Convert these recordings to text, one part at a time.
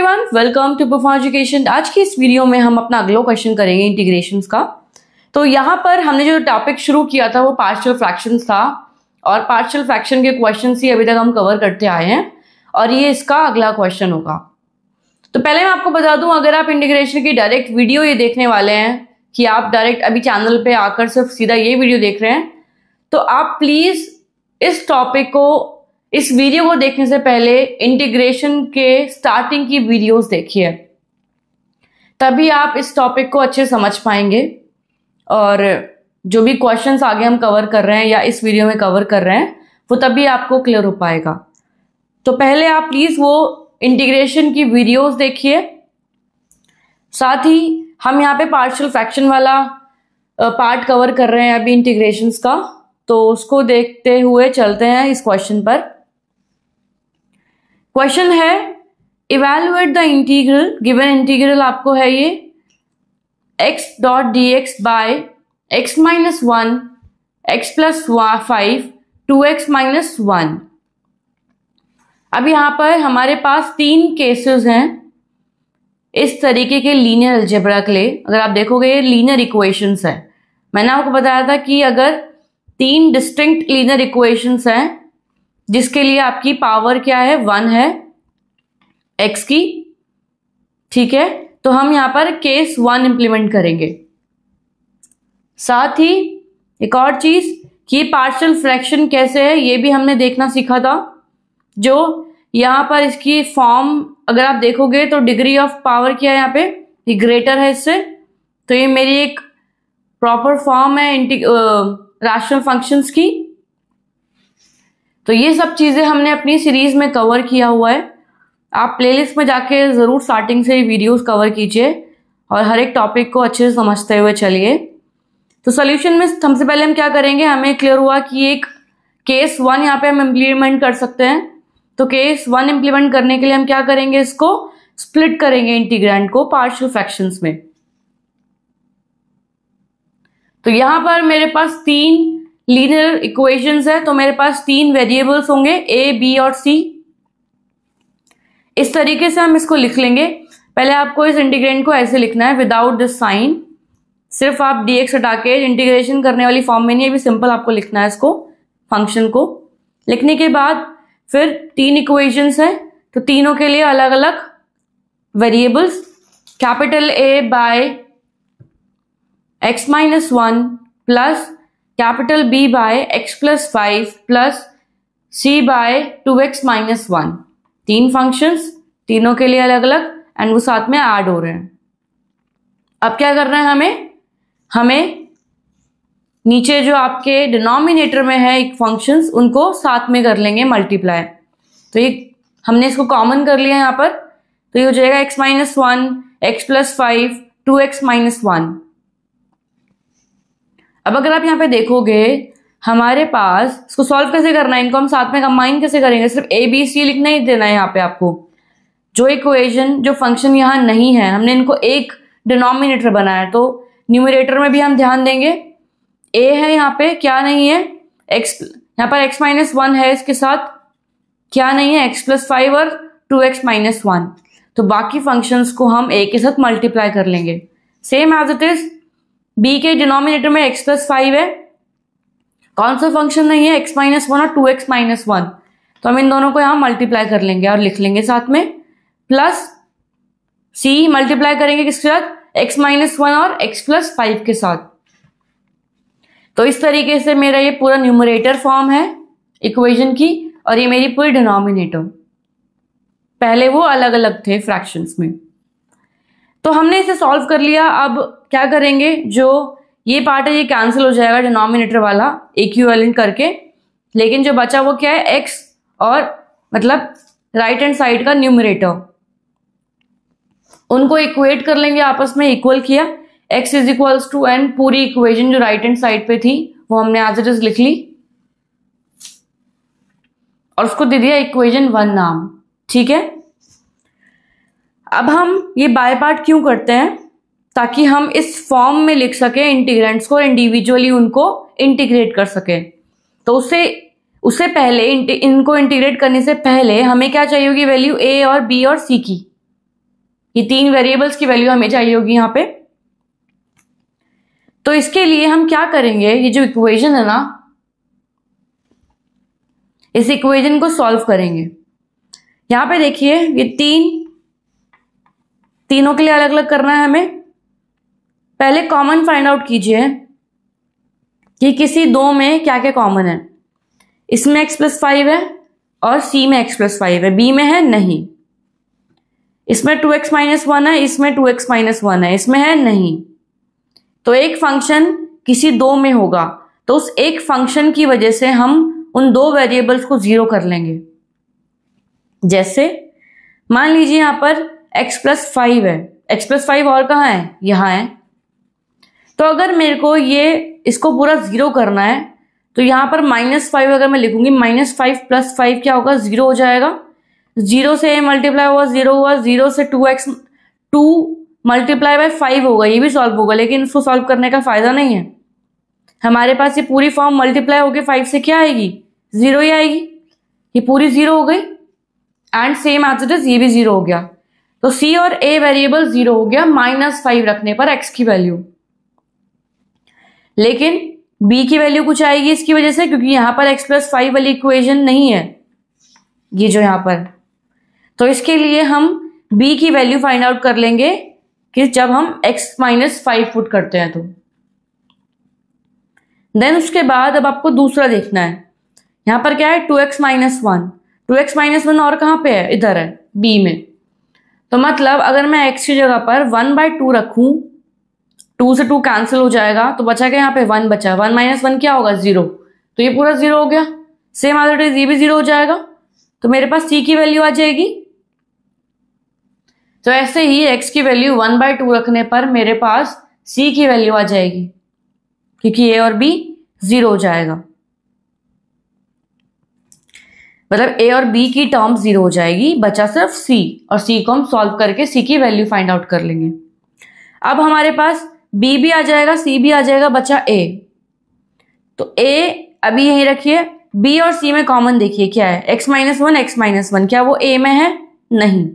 everyone welcome to Perform Education आज की इस वीडियो में हम अपना अगला क्वेश्चन करेंगे इंटीग्रेशन का तो यहाँ पर हमने जो टॉपिक शुरू किया था वो पार्शियल फ्रैक्शन था और पार्शियल फ्रैक्शन के क्वेश्चन ही अभी तक हम कवर करते आए हैं और ये इसका अगला क्वेश्चन होगा तो पहले मैं आपको बता दूं अगर आप इंटीग्रेशन की डायरेक्ट वीडियो ये देखने वाले हैं कि आप डायरेक्ट अभी चैनल पे आकर सिर्फ सीधा ये वीडियो देख रहे हैं तो आप प्लीज़ इस टॉपिक को इस वीडियो को देखने से पहले इंटीग्रेशन के स्टार्टिंग की वीडियोस देखिए तभी आप इस टॉपिक को अच्छे समझ पाएंगे और जो भी क्वेश्चंस आगे हम कवर कर रहे हैं या इस वीडियो में कवर कर रहे हैं वो तभी आपको क्लियर हो पाएगा तो पहले आप प्लीज़ वो इंटीग्रेशन की वीडियोस देखिए साथ ही हम यहाँ पे पार्शियल फ्रैक्शन वाला पार्ट कवर कर रहे हैं अभी इंटीग्रेशन का तो उसको देखते हुए चलते हैं इस क्वेश्चन पर क्वेश्चन है evaluate the integral given integral आपको है ये x dot d x by x minus one x plus five two x minus one अब यहां पर हमारे पास तीन केसेस हैं इस तरीके के लीनियर अल्जेब्रा के लिए अगर आप देखोगे ये लीनियर इक्वेशंस है मैंने आपको बताया था कि अगर तीन डिस्टिंक्ट लीनियर इक्वेशंस हैं जिसके लिए आपकी पावर क्या है वन है एक्स की ठीक है तो हम यहां पर केस वन इम्प्लीमेंट करेंगे साथ ही एक और चीज़ कि पार्शियल फ्रैक्शन कैसे है ये भी हमने देखना सीखा था जो यहां पर इसकी फॉर्म अगर आप देखोगे तो डिग्री ऑफ पावर क्या है यहाँ पे ये ग्रेटर है इससे तो ये मेरी एक प्रॉपर फॉर्म है राशनल फंक्शंस की तो ये सब चीज़ें हमने अपनी सीरीज़ में कवर किया हुआ है आप प्लेलिस्ट में जाके ज़रूर स्टार्टिंग से वीडियोस कवर कीजिए और हर एक टॉपिक को अच्छे से समझते हुए चलिए तो सोल्यूशन में सबसे पहले हम क्या करेंगे हमें क्लियर हुआ कि एक केस वन यहाँ पे हम इम्प्लीमेंट कर सकते हैं तो केस वन इम्प्लीमेंट करने के लिए हम क्या करेंगे इसको स्प्लिट करेंगे इंटीग्रेंट को पार्शियल फ्रैक्शंस में तो यहां पर मेरे पास तीन लीनियर इक्वेशंस है तो मेरे पास तीन वेरिएबल्स होंगे ए बी और सी इस तरीके से हम इसको लिख लेंगे पहले आपको इस इंटीग्रेंट को ऐसे लिखना है विदाउट दिस साइन सिर्फ आप डी एक्स हटा के इंटीग्रेशन करने वाली फॉर्म में नहीं अभी सिंपल आपको लिखना है इसको फंक्शन को लिखने के बाद फिर तीन इक्वेशंस हैं तो तीनों के लिए अलग अलग variables capital A by x minus one plus capital B by x plus five plus C by two x minus one तीन फंक्शंस तीनों के लिए अलग अलग एंड वो साथ में ऐड हो रहे हैं अब क्या करना है हमें हमें नीचे जो आपके डिनोमिनेटर में है एक फंक्शंस उनको साथ में कर लेंगे मल्टीप्लाई तो ये हमने इसको कॉमन कर लिया यहाँ पर तो ये हो जाएगा x minus one x plus five two x minus one अब अगर आप यहाँ पे देखोगे हमारे पास इसको सॉल्व कैसे करना है इनको हम साथ में कंबाइन कैसे करेंगे सिर्फ ए बी सी लिखना ही देना है यहाँ पे आपको जो इक्वेशन जो फंक्शन यहाँ नहीं है हमने इनको एक डिनोमिनेटर बनाया तो न्यूमिनेटर में भी हम ध्यान देंगे ए है यहाँ पे क्या नहीं है एक्स यहाँ पर एक्स माइनस वन है इसके साथ क्या नहीं है एक्स प्लस फाइव और टू एक्स माइनस वन तो बाकी फंक्शंस को हम ए के साथ मल्टीप्लाई कर लेंगे same as it is B के डिनोमिनेटर में एक्स प्लस फाइव है कौन सा फंक्शन नहीं है एक्स माइनस वन और टू एक्स माइनस वन तो हम इन दोनों को यहाँ मल्टीप्लाई कर लेंगे और लिख लेंगे साथ में प्लस सी मल्टीप्लाई करेंगे किसके साथ एक्स माइनस वन और एक्स प्लस फाइव के साथ तो इस तरीके से मेरा ये पूरा न्यूमरेटर फॉर्म है इक्वेशन की और ये मेरी पूरी डिनोमिनेटर पहले वो अलग अलग थे फ्रैक्शंस में तो हमने इसे सॉल्व कर लिया अब क्या करेंगे जो ये पार्ट है ये कैंसिल हो जाएगा डिनोमिनेटर वाला इक्वेलेंट करके लेकिन जो बचा वो क्या है एक्स और मतलब राइट हैंड साइड का न्यूमिनेटर उनको इक्वेट कर लेंगे आपस में इक्वल किया x is equals to N पूरी इक्वेशन जो राइट हैंड साइड पे थी वो हमने आज इज लिख ली और उसको दे दिया इक्वेशन वन नाम ठीक है अब हम ये बाय पार्ट क्यों करते हैं ताकि हम इस फॉर्म में लिख सकें इंटीग्रेंट्स को इंडिविजुअली उनको इंटीग्रेट कर सके तो उसे उससे पहले इनको इंटीग्रेट करने से पहले हमें क्या चाहिए होगी वैल्यू ए और बी और सी की ये तीन वेरिएबल्स की वैल्यू हमें चाहिए होगी यहाँ पे तो इसके लिए हम क्या करेंगे ये जो इक्वेशन है ना इस इक्वेशन को सॉल्व करेंगे यहाँ पे देखिए ये तीन तीनों के लिए अलग अलग करना है हमें पहले कॉमन फाइंड आउट कीजिए कि किसी दो में क्या क्या कॉमन है इसमें x प्लस फाइव है और c में x प्लस फाइव है b में है नहीं इसमें टू एक्स माइनस वन है इसमें टू एक्स माइनस वन है इसमें है नहीं तो एक फंक्शन किसी दो में होगा तो उस एक फंक्शन की वजह से हम उन दो वेरिएबल्स को जीरो कर लेंगे जैसे मान लीजिए यहां पर एक्स प्लस फाइव है एक्स प्लस फाइव और कहाँ है यहाँ है तो अगर मेरे को ये इसको पूरा ज़ीरो करना है तो यहाँ पर माइनस फाइव अगर मैं लिखूंगी माइनस फाइव प्लस फाइव क्या होगा ज़ीरो हो जाएगा ज़ीरो से मल्टीप्लाई हुआ ज़ीरो हुआ ज़ीरो से two x two multiply by five होगा ये भी सॉल्व होगा लेकिन इसको सॉल्व करने का फ़ायदा नहीं है हमारे पास ये पूरी फॉर्म मल्टीप्लाई होगी फाइव से क्या आएगी ज़ीरो ही आएगी ये पूरी ज़ीरो हो गई एंड सेम आंसर इज़ ये भी ज़ीरो हो गया तो सी और ए वेरिएबल जीरो हो गया माइनस फाइव रखने पर एक्स की वैल्यू लेकिन बी की वैल्यू कुछ आएगी इसकी वजह से क्योंकि यहां पर एक्स प्लस फाइव वाली इक्वेशन नहीं है ये जो यहां पर तो इसके लिए हम बी की वैल्यू फाइंड आउट कर लेंगे कि जब हम एक्स माइनस फाइव पुट करते हैं तो देन उसके बाद अब आपको दूसरा देखना है यहां पर क्या है two x minus one two x minus one और कहाँ पे है इधर है बी में तो मतलब अगर मैं एक्स की जगह पर वन बाय टू रखू टू से टू कैंसिल हो जाएगा तो बचा क्या यहाँ पे वन बचा वन माइनस वन क्या होगा जीरो तो ये पूरा जीरो हो गया सेम आदर इज ये भी जीरो हो जाएगा तो मेरे पास सी की वैल्यू आ जाएगी तो ऐसे ही एक्स की वैल्यू वन बाय टू रखने पर मेरे पास सी की वैल्यू आ जाएगी क्योंकि ए और बी जीरो हो जाएगा मतलब ए और बी की टर्म जीरो हो जाएगी बचा सिर्फ सी और सी को हम सॉल्व करके सी की वैल्यू फाइंड आउट कर लेंगे अब हमारे पास बी भी आ जाएगा सी भी आ जाएगा बचा ए तो ए अभी यही रखिए बी और सी में कॉमन देखिए क्या है x minus one x minus one क्या वो ए में है नहीं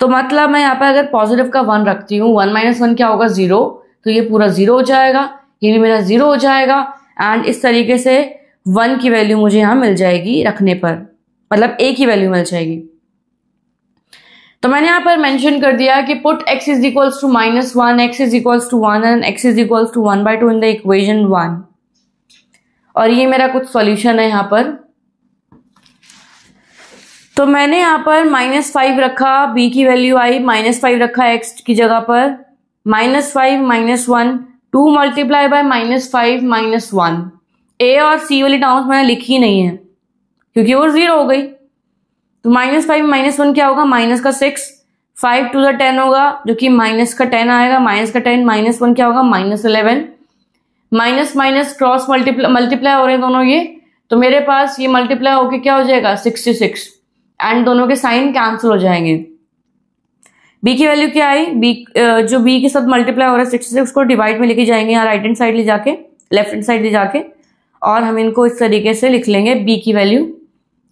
तो मतलब मैं यहाँ पर अगर पॉजिटिव का वन रखती हूँ वन माइनस वन क्या होगा ज़ीरो तो ये पूरा ज़ीरो हो जाएगा ये भी मेरा ज़ीरो हो जाएगा एंड इस तरीके से वन की वैल्यू मुझे यहाँ मिल जाएगी रखने पर मतलब ए की वैल्यू मिल जाएगी तो मैंने यहाँ पर मेंशन कर दिया कि put x is equals to minus one x is equals to one and x is equals to one by two in the equation one और ये मेरा कुछ सॉल्यूशन है यहाँ पर तो मैंने यहाँ पर माइनस फाइव रखा बी की वैल्यू आई माइनस फाइव रखा एक्स की जगह पर minus five minus one two multiply by minus five minus one A और सी वाली टर्म्स मैंने लिखी नहीं है क्योंकि वो जीरो हो गई तो माइनस फाइव माइनस वन क्या होगा माइनस का six five to the ten होगा जो कि माइनस का टेन आएगा माइनस का टेन माइनस वन क्या होगा minus eleven minus minus cross multiply multiply हो रहे हैं दोनों ये तो मेरे पास ये मल्टीप्लाई होके क्या हो जाएगा सिक्सटी सिक्स एंड दोनों के साइन कैंसिल हो जाएंगे बी की वैल्यू क्या आई बी जो बी के साथ मल्टीप्लाई हो रहा है सिक्सटी सिक्स को डिवाइड में लेके जाएंगे यहाँ राइट हैंड साइड ले जाके लेफ्ट हैंड साइड ले जाके और हम इनको इस तरीके से लिख लेंगे बी की वैल्यू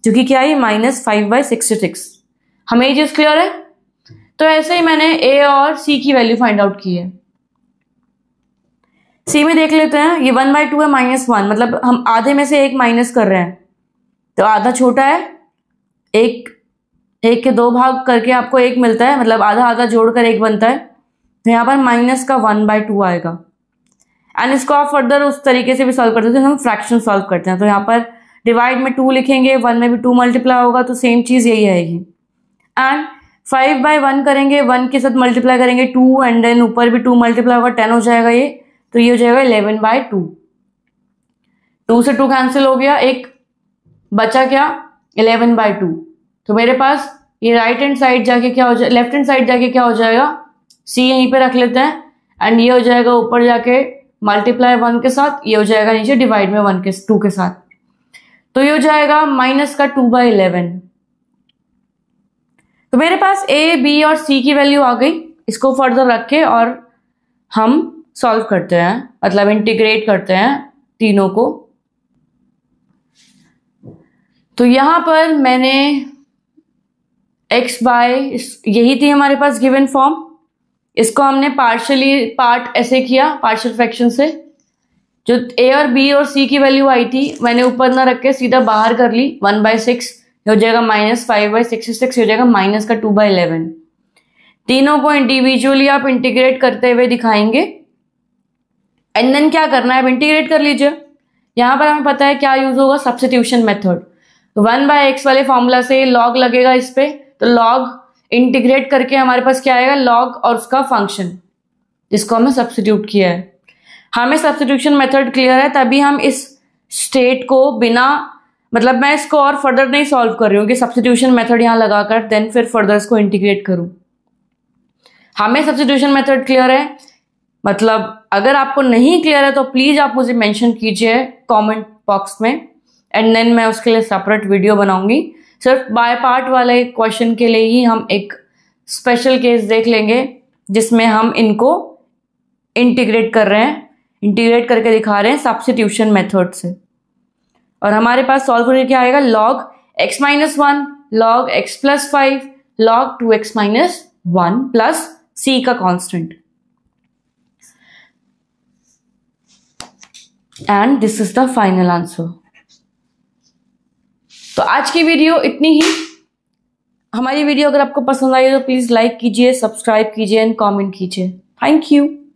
जो कि क्या है minus five by sixty six हमें ये चीज़ क्लियर है तो ऐसे ही मैंने ए और सी की वैल्यू फाइंड आउट की है सी में देख लेते हैं ये वन बाई टू है माइनस वन मतलब हम आधे में से एक माइनस कर रहे हैं तो आधा छोटा है एक एक के दो भाग करके आपको एक मिलता है मतलब आधा आधा जोड़कर एक बनता है तो यहाँ पर माइनस का वन बाय टू आएगा एंड इसको आप फर्दर उस तरीके से भी सॉल्व करते हैं हम फ्रैक्शन सॉल्व करते हैं तो यहाँ पर डिवाइड में टू लिखेंगे वन में भी टू मल्टीप्लाई होगा तो सेम चीज़ यही आएगी एंड फाइव बाई वन करेंगे वन के साथ मल्टीप्लाई करेंगे टू एंड देन ऊपर भी टू मल्टीप्लाई होगा टेन हो जाएगा ये तो ये हो जाएगा इलेवन बाय टू टू से टू कैंसिल हो गया एक बचा क्या इलेवन बाय टू तो मेरे पास ये राइट हैंड साइड जाके क्या हो जाए लेफ्ट हैंड साइड जाके क्या हो जाएगा सी यहीं पे रख लेते हैं एंड ये हो जाएगा ऊपर जाके मल्टीप्लाई वन के साथ ये हो जाएगा नीचे डिवाइड में वन के टू के साथ तो ये हो जाएगा माइनस का टू बाई इलेवन तो मेरे पास ए बी और सी की वैल्यू आ गई इसको फर्दर रख के और हम सॉल्व करते हैं मतलब इंटीग्रेट करते हैं तीनों को तो यहां पर मैंने x बाय यही थी हमारे पास गिवन फॉर्म इसको हमने पार्शली पार्ट ऐसे किया पार्शल फ्रैक्शन से जो ए और बी और सी की वैल्यू आई थी मैंने ऊपर ना रख के सीधा बाहर कर ली वन बाई सिक्स हो जाएगा minus five by six six हो जाएगा माइनस का टू बाई इलेवन तीनों को इंडिविजुअली आप इंटीग्रेट करते हुए दिखाएंगे एंड देन क्या करना है आप इंटीग्रेट कर लीजिए यहाँ पर हमें पता है क्या यूज होगा substitution method one by x वाले फॉर्मूला से लॉग लगेगा इस पर तो लॉग इंटीग्रेट करके हमारे पास क्या आएगा लॉग और उसका फंक्शन जिसको हमने सब्सिट्यूट किया है हमें सब्सिट्यूशन मेथड क्लियर है तभी हम इस स्टेट को बिना मतलब मैं इसको और फर्दर नहीं सॉल्व कर रही हूँ कि सब्सिट्यूशन मेथड यहाँ लगाकर देन फिर फर्दर इसको इंटीग्रेट करूँ हमें सब्सिट्यूशन मेथड क्लियर है मतलब अगर आपको नहीं क्लियर है तो प्लीज़ आप मुझे मेंशन कीजिए कमेंट बॉक्स में एंड देन मैं उसके लिए सेपरेट वीडियो बनाऊंगी सिर्फ बाय पार्ट वाले क्वेश्चन के लिए ही हम एक स्पेशल केस देख लेंगे जिसमें हम इनको इंटीग्रेट कर रहे हैं इंटीग्रेट करके दिखा रहे हैं ट्यूशन मेथड से और हमारे पास सॉल्व करने क्या आएगा log x minus one log x plus five log two x minus one plus C का constant and this is the final answer आज की वीडियो इतनी ही हमारी वीडियो अगर आपको पसंद आई तो प्लीज़ लाइक कीजिए सब्सक्राइब कीजिए एंड कमेंट कीजिए थैंक यू